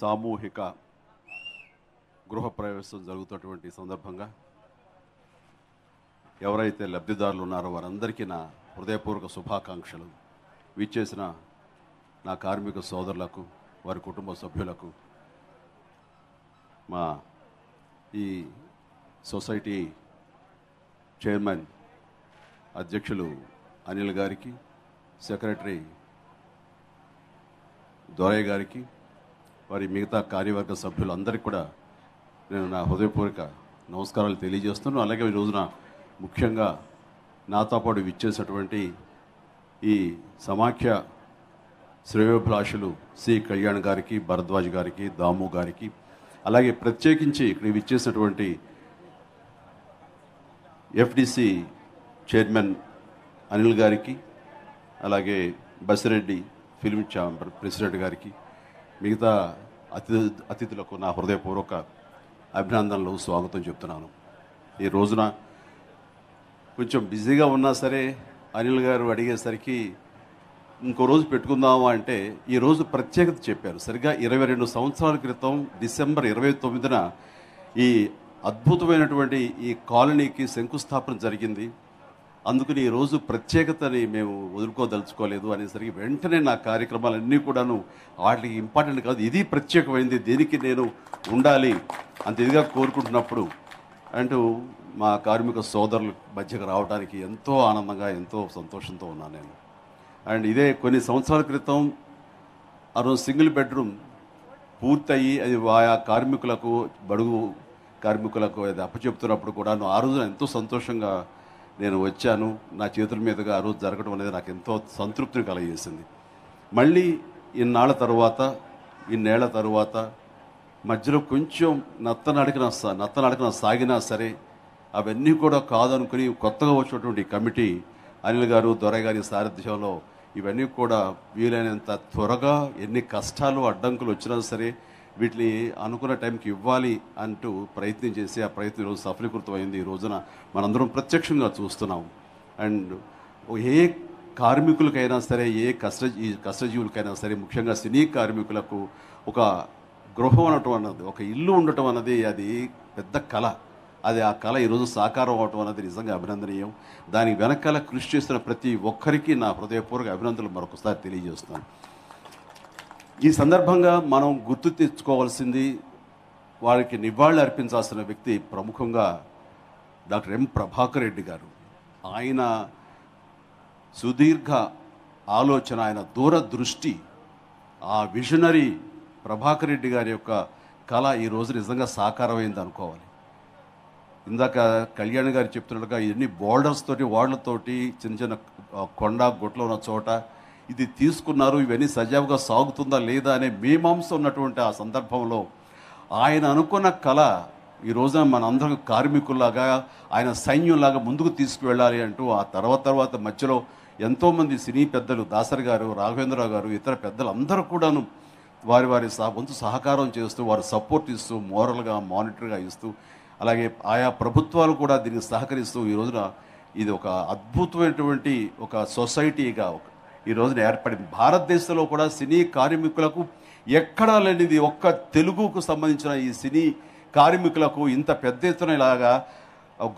సామూహిక గృహప్రవేశం జరుగుతున్నటువంటి సందర్భంగా ఎవరైతే లబ్ధిదారులు ఉన్నారో వారందరికీ నా హృదయపూర్వక శుభాకాంక్షలు విచ్చేసిన నా కార్మిక సోదరులకు వారి కుటుంబ సభ్యులకు మా ఈ సొసైటీ చైర్మన్ అధ్యక్షులు అనిల్ గారికి సెక్రటరీ దొరయ్య గారికి వారి మిగతా కార్యవర్గ సభ్యులందరికీ కూడా నేను నా హృదయపూర్వక నమస్కారాలు తెలియజేస్తున్నాను అలాగే ఈ రోజున ముఖ్యంగా నాతో పాటు విచ్చేసినటువంటి ఈ సమాఖ్య శ్రేయోభిలాషులు సి కళ్యాణ్ గారికి భరద్వాజ్ గారికి దాము గారికి అలాగే ప్రత్యేకించి ఇక్కడ విచ్చేసినటువంటి ఎఫ్డిసి చైర్మన్ అనిల్ గారికి అలాగే బసిరెడ్డి ఫిల్మ్ ఛాంబర్ ప్రెసిడెంట్ గారికి మిగతా అతిథి అతిథులకు నా హృదయపూర్వక అభినందనలు స్వాగతం చెప్తున్నాను ఈ రోజున కొంచెం బిజీగా ఉన్నా సరే అనిల్ గారు అడిగేసరికి ఇంకో రోజు పెట్టుకుందామా అంటే ఈరోజు ప్రత్యేకత చెప్పారు సరిగ్గా ఇరవై రెండు సంవత్సరాల క్రితం డిసెంబర్ ఇరవై తొమ్మిదిన ఈ అద్భుతమైనటువంటి ఈ కాలనీకి శంకుస్థాపన జరిగింది అందుకని ఈరోజు ప్రత్యేకతని మేము వదులుకోదలుచుకోలేదు అనేసరికి వెంటనే నా కార్యక్రమాలన్నీ కూడాను వాటికి ఇంపార్టెంట్ కాదు ఇది ప్రత్యేకమైంది దీనికి నేను ఉండాలి అంత ఇదిగా కోరుకుంటున్నప్పుడు అంటూ మా కార్మిక సోదరుల మధ్యకు రావడానికి ఎంతో ఆనందంగా ఎంతో సంతోషంతో ఉన్నాను నేను అండ్ ఇదే కొన్ని సంవత్సరాల క్రితం ఆ రోజు సింగిల్ బెడ్రూమ్ పూర్తయ్యి అది ఆయా కార్మికులకు బడుగు కార్మికులకు అది అప్పచెప్తున్నప్పుడు కూడా ఆ రోజున ఎంతో సంతోషంగా నేను వచ్చాను నా చేతుల మీదుగా ఆ రోజు జరగడం అనేది నాకు ఎంతో సంతృప్తిని కలగజేసింది మళ్ళీ ఇన్నాళ్ళ తరువాత ఇన్నేళ్ల తరువాత మధ్యలో కొంచెం నత్తనడకన నత్తనడకన సాగినా సరే అవన్నీ కూడా కాదనుకుని కొత్తగా వచ్చినటువంటి కమిటీ అనిల్ గారు దొరై గారి సారథ్యంలో ఇవన్నీ కూడా వీలైనంత త్వరగా ఎన్ని కష్టాలు అడ్డంకులు వచ్చినా సరే వీటిని అనుకున్న టైంకి ఇవ్వాలి అంటూ ప్రయత్నం చేసి ఆ ప్రయత్నం ఈరోజు సఫలీకృతమైంది ఈ రోజున మనందరం ప్రత్యక్షంగా చూస్తున్నాం అండ్ ఏ కార్మికులకైనా సరే ఏ కష్ట కష్టజీవులకైనా సరే ముఖ్యంగా సినీ కార్మికులకు ఒక గృహం అనటం అన్నది ఒక ఇల్లు ఉండటం అన్నది అది పెద్ద కళ అది ఆ కళ ఈరోజు సాకారం అవటం అన్నది నిజంగా అభినందనీయం దాని వెనకాల కృషి చేస్తున్న ప్రతి ఒక్కరికి నా హృదయపూర్వక అభినందనలు మరొకసారి తెలియజేస్తున్నాను ఈ సందర్భంగా మనం గుర్తు తెచ్చుకోవాల్సింది వారికి నివాళులు అర్పించాల్సిన వ్యక్తి ప్రముఖంగా డాక్టర్ ఎం ప్రభాకర్ రెడ్డి గారు ఆయన సుదీర్ఘ ఆలోచన ఆయన దూరదృష్టి ఆ విజనరీ ప్రభాకర్ రెడ్డి గారి యొక్క కళ ఈరోజు నిజంగా సాకారమైంది అనుకోవాలి ఇందాక కళ్యాణ్ గారు చెప్తున్నట్టుగా ఇవన్నీ బోల్డర్స్ తోటి వార్డులతోటి చిన్న చిన్న కొండ గుట్లు ఉన్న చోట ఇది తీసుకున్నారు ఇవన్నీ సజావుగా సాగుతుందా లేదా అనే మీమాంస ఉన్నటువంటి ఆ సందర్భంలో ఆయన అనుకున్న కళ ఈ రోజున మనందరం కార్మికుల్లాగా ఆయన సైన్యంలాగా ముందుకు తీసుకువెళ్ళాలి అంటూ ఆ తర్వాత తర్వాత మధ్యలో ఎంతోమంది సినీ పెద్దలు దాసరి గారు రాఘవేంద్రరావు గారు ఇతర పెద్దలు అందరూ కూడాను వారి వారి వంతు సహకారం చేస్తూ వారు సపోర్ట్ ఇస్తూ మోరల్గా మానిటర్గా ఇస్తూ అలాగే ఆయా ప్రభుత్వాలు కూడా దీనికి సహకరిస్తూ ఈ రోజున ఇది ఒక అద్భుతమైనటువంటి ఒక సొసైటీగా ఈ రోజున ఏర్పడింది భారతదేశంలో కూడా సినీ కార్మికులకు ఎక్కడా లేనిది ఒక్క తెలుగుకు సంబంధించిన ఈ సినీ కార్మికులకు ఇంత పెద్ద ఎత్తున ఇలాగా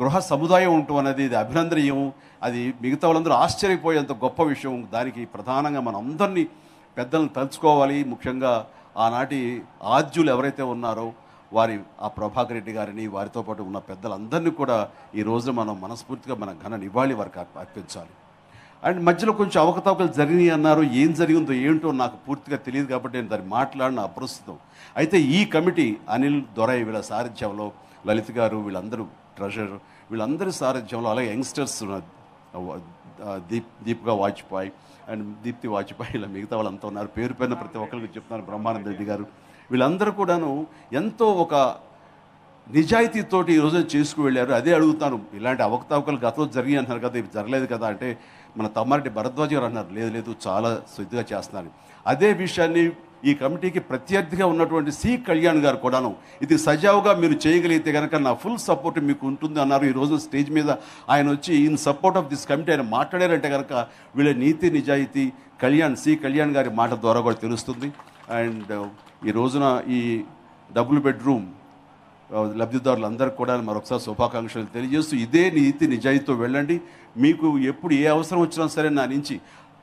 గృహ సముదాయం ఉంటూ అనేది ఇది అభినందనీయం అది మిగతా వాళ్ళందరూ ఆశ్చర్యపోయేంత గొప్ప విషయం దానికి ప్రధానంగా మన అందరినీ పెద్దలను తలుచుకోవాలి ముఖ్యంగా ఆనాటి ఆద్యులు ఎవరైతే ఉన్నారో వారి ఆ ప్రభాకర్ రెడ్డి గారిని వారితో పాటు ఉన్న పెద్దలందరినీ కూడా ఈ రోజున మనం మనస్ఫూర్తిగా మన ఘన నివాళి వారికి అర్పించాలి అండ్ మధ్యలో కొంచెం అవకతవకలు జరిగినాయి అన్నారు ఏం జరిగిందో ఏంటో నాకు పూర్తిగా తెలియదు కాబట్టి నేను దాన్ని మాట్లాడిన అప్రస్తుతం అయితే ఈ కమిటీ అనిల్ దొరై వీళ్ళ సారథ్యంలో లలిత్ గారు వీళ్ళందరూ ట్రెషర్ వీళ్ళందరి సారథ్యంలో అలాగే యంగ్స్టర్స్ దీప్ దీప్గా వాజ్పేయి అండ్ దీప్తి వాజ్పాయి ఇలా మిగతా వాళ్ళంతా ఉన్నారు పేరు పైన ప్రతి ఒక్కరికి చెప్తున్నారు బ్రహ్మానంద రెడ్డి గారు వీళ్ళందరూ కూడాను ఎంతో ఒక నిజాయితీతోటి ఈరోజు చేసుకు వెళ్ళారు అదే అడుగుతాను ఇలాంటి అవకతవకలు గతంలో జరిగి అంటున్నారు కదా ఇది జరగలేదు కదా అంటే మన తమ్మారెడ్డి భరద్వాజ్ గారు అన్నారు లేదు లేదు చాలా శుద్ధిగా చేస్తున్నాను అదే విషయాన్ని ఈ కమిటీకి ప్రత్యర్థిగా ఉన్నటువంటి సి కళ్యాణ్ గారు కూడాను ఇది సజావుగా మీరు చేయగలిగితే కనుక నా ఫుల్ సపోర్ట్ మీకు ఉంటుంది అన్నారు ఈ రోజు స్టేజ్ మీద ఆయన వచ్చి in support of this committee ఆయన మాట్లాడారంటే కనుక వీళ్ళ నీతి నిజాయితీ కళ్యాణ్ సి కళ్యాణ్ గారి మాట ద్వారా కూడా తెలుస్తుంది అండ్ ఈ రోజున ఈ డబుల్ బెడ్రూమ్ లబ్ధిదారులు అందరికీ కూడా మరొకసారి శుభాకాంక్షలు తెలియజేస్తూ ఇదే నీతి నిజాయితీతో వెళ్ళండి మీకు ఎప్పుడు ఏ అవసరం వచ్చినా సరే నా నుంచి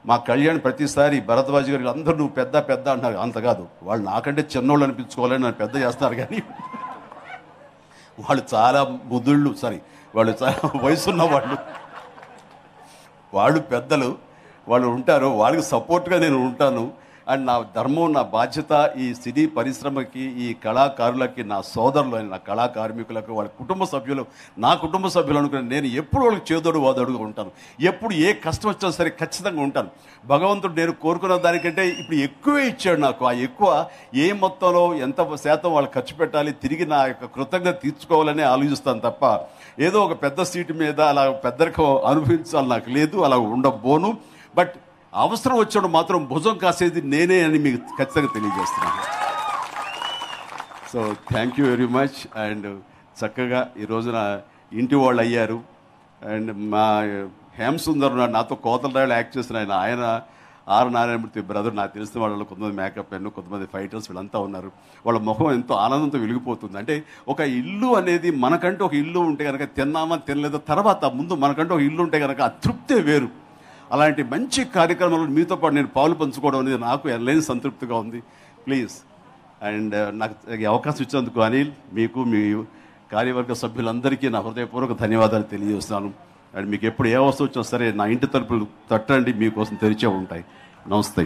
మా కళ్యాణ్ ప్రతిసారి భరద్వాజ్ గారు అందరూ నువ్వు పెద్ద పెద్ద అంటారు అంత కాదు వాళ్ళు నాకంటే చిన్నోళ్ళు అనిపించుకోవాలని నన్ను పెద్ద చేస్తారు కానీ వాళ్ళు చాలా బుద్ధుళ్ళు సారీ వాళ్ళు చాలా వయసున్న వాళ్ళు వాళ్ళు పెద్దలు వాళ్ళు ఉంటారు వాళ్ళకి సపోర్ట్గా నేను ఉంటాను అండ్ నా ధర్మం నా బాధ్యత ఈ సినీ పరిశ్రమకి ఈ కళాకారులకి నా సోదరులు నా కళాకార్మికులకు వాళ్ళ కుటుంబ సభ్యులు నా కుటుంబ సభ్యులు అనుకుని నేను ఎప్పుడు వాళ్ళకి చేదోడు వాదోడుగా ఉంటాను ఎప్పుడు ఏ కష్టం వచ్చినా సరే ఖచ్చితంగా ఉంటాను భగవంతుడు నేను కోరుకున్న దానికంటే ఇప్పుడు ఎక్కువే ఇచ్చాడు నాకు ఆ ఎక్కువ ఏ మొత్తంలో ఎంత శాతం వాళ్ళు ఖర్చు పెట్టాలి తిరిగి నా యొక్క కృతజ్ఞత తీర్చుకోవాలని ఆలోచిస్తాను తప్ప ఏదో ఒక పెద్ద సీటు మీద అలా పెద్దరికం అనుభవించాలి నాకు లేదు అలా ఉండబోను బట్ అవసరం వచ్చాడు మాత్రం భుజం కాసేది నేనే అని మీకు ఖచ్చితంగా తెలియజేస్తున్నాను so thank you very much and చక్కగా ఈ రోజున ఇంటి వాళ్ళు అయ్యారు అండ్ మా హేమసుందర్ నాతో కోతలరాయలు యాక్ట్ చేసిన ఆయన ఆయన ఆర్ నారాయణమూర్తి బ్రదర్ నాకు తెలిసిన వాళ్ళలో కొంతమంది మేకప్ పెన్ను కొంతమంది ఫైటర్స్ వీళ్ళంతా ఉన్నారు వాళ్ళ ముఖం ఎంతో ఆనందంతో వెలిగిపోతుంది అంటే ఒక ఇల్లు అనేది మనకంటూ ఒక ఇల్లు ఉంటే కనుక తిన్నామా తినలేదో తర్వాత ముందు మనకంటూ ఒక ఇల్లు ఉంటే కనుక ఆ తృప్తే వేరు అలాంటి మంచి కార్యక్రమాలు మీతో పాటు నేను పాలు పంచుకోవడం అనేది నాకు ఎల్లని సంతృప్తిగా ఉంది ప్లీజ్ అండ్ uh, నాకు అవకాశం ఇచ్చినందుకు అనిల్ మీకు మీ కార్యవర్గ సభ్యులందరికీ నా హృదయపూర్వక ధన్యవాదాలు తెలియజేస్తున్నాను అండ్ మీకు ఎప్పుడు ఏ వస్తువు వచ్చినా సరే నా ఇంటి తలుపులు తట్టండి మీకోసం తెరిచే ఉంటాయి నమస్తే